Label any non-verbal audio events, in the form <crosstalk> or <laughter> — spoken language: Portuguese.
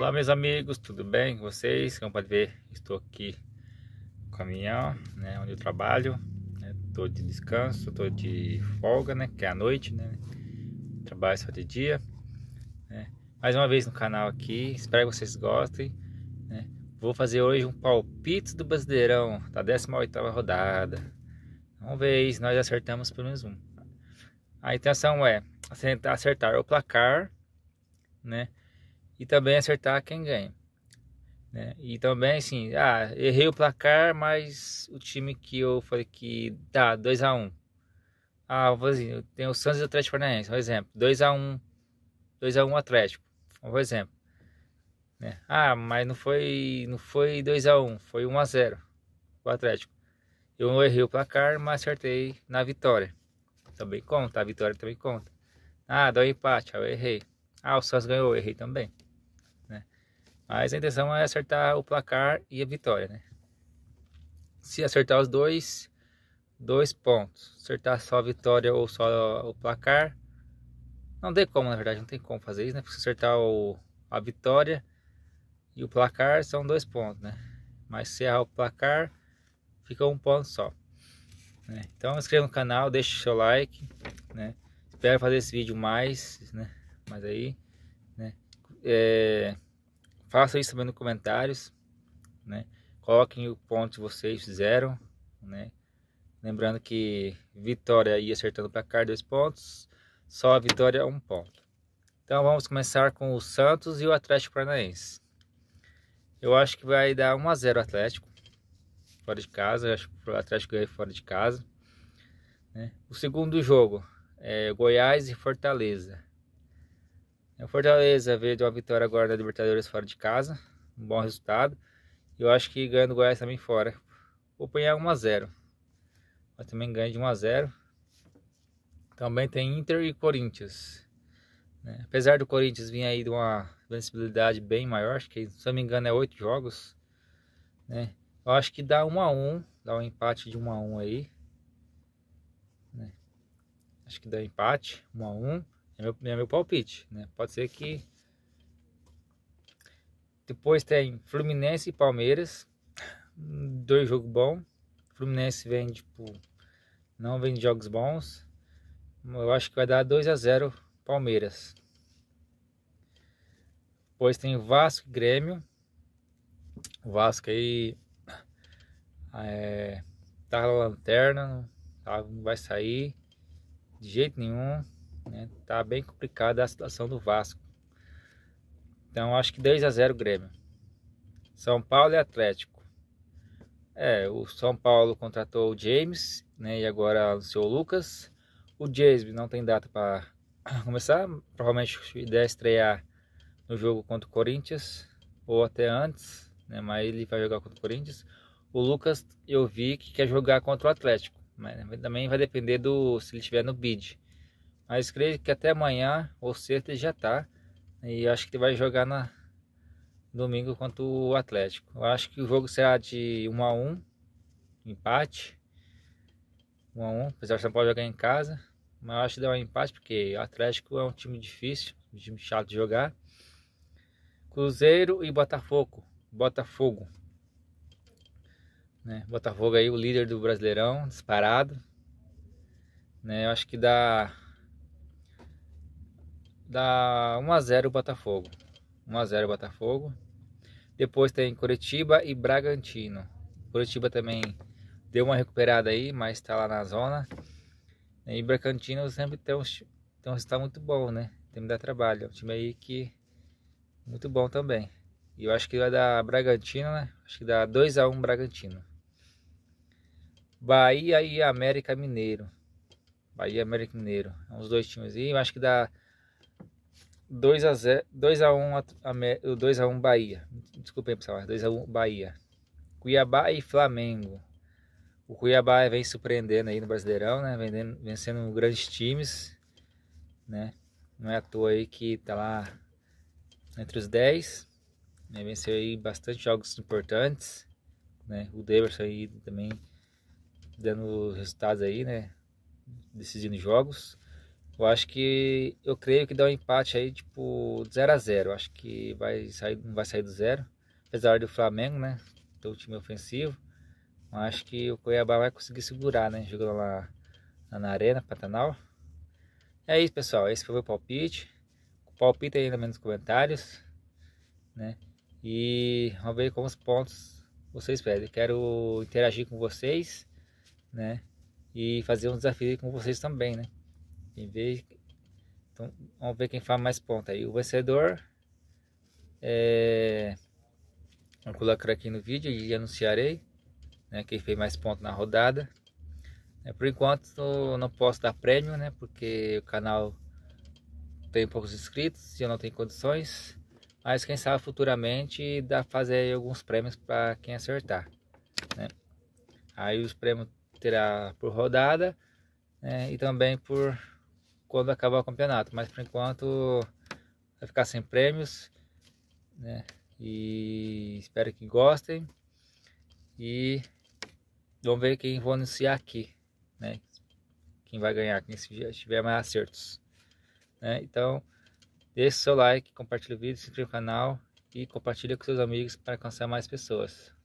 Olá meus amigos, tudo bem com vocês? Como pode ver, estou aqui no caminhão, né, onde eu trabalho Estou né? de descanso, estou de folga, né, que é a noite, né Trabalho só de dia né? Mais uma vez no canal aqui, espero que vocês gostem né? Vou fazer hoje um palpite do Brasileirão da 18ª rodada Vamos ver se nós acertamos pelo menos um A intenção é acertar o placar, né e também acertar quem ganha. Né? E também assim, ah, errei o placar, mas o time que eu falei que dá 2 x 1. Um. Ah, vou assim, eu tenho o Santos e o Atlético Paranaense, um exemplo, 2 x 1. 2 x 1 um Atlético, um exemplo. Né? Ah, mas não foi não foi 2 a 1, um, foi 1 um a 0 o Atlético. Eu errei o placar, mas acertei na vitória. Também conta, a vitória também conta. Ah, dá um empate, eu errei. Ah, o Santos ganhou, eu errei também. Mas a intenção é acertar o placar e a vitória, né? Se acertar os dois, dois pontos. Acertar só a vitória ou só o placar, não tem como, na verdade, não tem como fazer isso, né? Porque se acertar o, a vitória e o placar são dois pontos, né? Mas se errar o placar, fica um ponto só. Né? Então, inscreva no canal, deixe seu like, né? Espero fazer esse vídeo mais, né? Mas aí, né? É... Façam isso também nos comentários, né? Coloquem o ponto que vocês fizeram, né? Lembrando que Vitória ia acertando para cá dois pontos, só a Vitória um ponto. Então vamos começar com o Santos e o Atlético Paranaense. Eu acho que vai dar 1 a 0 Atlético fora de casa. Eu acho que o Atlético ganha fora de casa. Né? O segundo jogo é Goiás e Fortaleza. É o Fortaleza veio de uma vitória agora da Libertadores fora de casa. Um bom resultado. eu acho que ganha do Goiás também fora. Vou apanhar 1x0. Mas também ganha de 1x0. Também tem Inter e Corinthians. Né? Apesar do Corinthians vir aí de uma vencibilidade bem maior, acho que se não me engano é 8 jogos. Né? Eu acho que dá 1x1. Dá um empate de 1x1 aí. Né? Acho que dá empate, 1x1. É meu, é meu palpite, né? Pode ser que depois tem Fluminense e Palmeiras, dois jogos bons. Fluminense vem tipo não vem de jogos bons. Eu acho que vai dar 2 a 0 Palmeiras. Depois tem Vasco e Grêmio. O Vasco aí é, tá na lanterna, tá, não vai sair de jeito nenhum. Né? tá bem complicada a situação do Vasco. Então acho que 2 a 0 Grêmio. São Paulo e Atlético. É, o São Paulo contratou o James, né? E agora anunciou o Lucas. O James não tem data para <coughs> começar. Provavelmente deve estrear no jogo contra o Corinthians ou até antes, né? Mas ele vai jogar contra o Corinthians. O Lucas eu vi que quer jogar contra o Atlético, mas também vai depender do se ele estiver no bid. Mas creio que até amanhã ou certo já tá. E acho que vai jogar na domingo contra o Atlético. Eu acho que o jogo será de 1 a 1 empate. 1 a 1 apesar de não Paulo jogar em casa. Mas eu acho que dá um empate, porque o Atlético é um time difícil, um time chato de jogar. Cruzeiro e Botafogo. Botafogo. Né? Botafogo aí, o líder do Brasileirão, disparado. Né? Eu acho que dá dá 1x0 o Botafogo. 1x0 o Botafogo. Depois tem Curitiba e Bragantino. Curitiba também deu uma recuperada aí, mas está lá na zona. E Bragantino sempre tem um, tem um resultado muito bom, né? Tem que dar trabalho. É um time aí que muito bom também. E eu acho que vai dar Bragantino, né? Acho que dá 2x1 Bragantino. Bahia e América Mineiro. Bahia e América Mineiro. É uns dois times aí. Eu acho que dá 2 a 0, 2 a 1 2 a 1 Bahia. Desculpem, pessoal, 2 a 1 Bahia. Cuiabá e Flamengo. O Cuiabá vem surpreendendo aí no Brasileirão, né? Vendendo, vencendo grandes times, né? Não é à toa aí que tá lá entre os 10, né? Venceu aí bastante jogos importantes, né? O Deverson aí também dando resultados aí, né? Decidindo jogos. Eu acho que eu creio que dá um empate aí tipo 0 a 0. Acho que vai sair, não vai sair do zero, apesar do Flamengo, né? o time ofensivo. Acho que o Cuiabá vai conseguir segurar, né? Jogando lá, na Arena Pantanal. É isso, pessoal. Esse foi o meu palpite. Palpite aí nos comentários, né? E vamos ver os pontos vocês pedem. Quero interagir com vocês, né? E fazer um desafio com vocês também, né? Em vez, então, vamos ver quem faz mais pontos aí. O vencedor é. Vou colocar aqui no vídeo e anunciarei né, quem fez mais ponto na rodada. É, por enquanto não posso dar prêmio, né? Porque o canal tem poucos inscritos e eu não tenho condições. Mas quem sabe futuramente dá fazer alguns prêmios para quem acertar. Né? Aí os prêmios terá por rodada né, e também por quando acabar o campeonato, mas por enquanto vai ficar sem prêmios, né? E espero que gostem e vamos ver quem vou anunciar aqui, né? Quem vai ganhar, quem tiver mais acertos, né? Então, deixe seu like, compartilhe o vídeo, se inscreva no canal e compartilhe com seus amigos para alcançar mais pessoas.